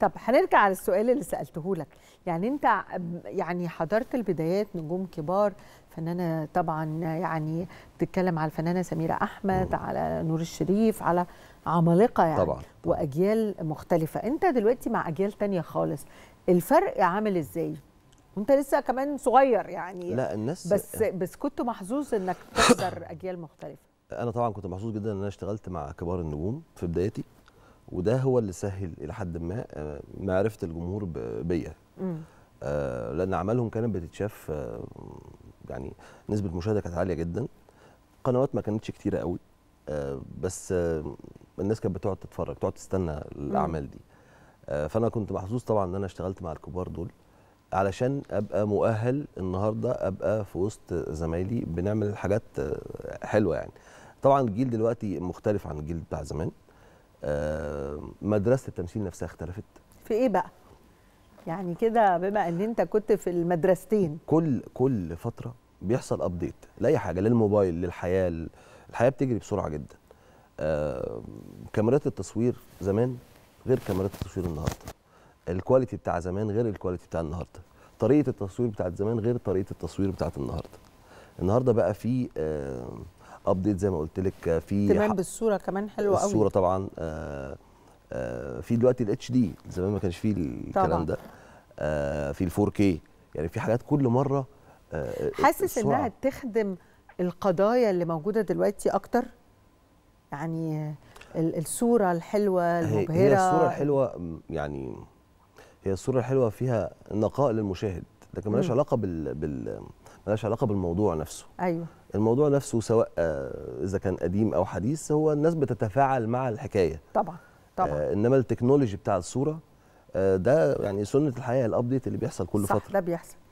طب هنرجع على السؤال اللي سالته لك يعني انت يعني حضرت البدايات نجوم كبار فنانه طبعا يعني بتتكلم على الفنانه سميره احمد م. على نور الشريف على عمالقه يعني طبعا. واجيال مختلفه انت دلوقتي مع اجيال تانية خالص الفرق عامل ازاي وانت لسه كمان صغير يعني لا الناس بس بس كنت محظوظ انك تحضر اجيال مختلفه انا طبعا كنت محظوظ جدا ان انا اشتغلت مع كبار النجوم في بدايتي وده هو اللي سهل الى حد ما آه، معرفه الجمهور بيا آه، لان اعمالهم كانت بتتشاف آه، يعني نسبه المشاهده كانت عاليه جدا قنوات ما كانتش كتيره قوي بس الناس كانت بتقعد تتفرج تقعد تستنى الاعمال دي فانا كنت محظوظ طبعا ان انا اشتغلت مع الكبار دول علشان ابقى مؤهل النهارده ابقى في وسط زمايلي بنعمل حاجات حلوه يعني طبعا الجيل دلوقتي مختلف عن الجيل بتاع زمان آه، مدرسه التمثيل نفسها اختلفت في ايه بقى يعني كده بما ان انت كنت في المدرستين كل كل فتره بيحصل ابديت لاي حاجه للموبايل للحياه الحياه بتجري بسرعه جدا آه، كاميرات التصوير زمان غير كاميرات التصوير النهارده الكواليتي بتاع زمان غير الكواليتي بتاع النهارده طريقه التصوير بتاعت زمان غير طريقه التصوير بتاعت النهارده النهارده بقى في آه ابديت زي ما قلت لك آه، في تمام بالصوره كمان حلوه قوي الصوره طبعا آه، آه، في دلوقتي الاتش دي زمان ما كانش فيه الكلام ده في الفور كي يعني في حاجات كل مره حاسس انها تخدم القضايا اللي موجوده دلوقتي اكتر يعني الصوره الحلوه المبهره هي الصوره الحلوه يعني هي الصوره الحلوه فيها نقاء للمشاهد لكن ملهاش علاقه بال, بال ملهاش علاقه بالموضوع نفسه ايوه الموضوع نفسه سواء آه، اذا كان قديم او حديث هو الناس بتتفاعل مع الحكايه طبعا آه، طبعا آه انما التكنولوجي بتاع الصوره آه ده يعني سنه الحياه الابديت اللي بيحصل كل صح فتره ده بيحصل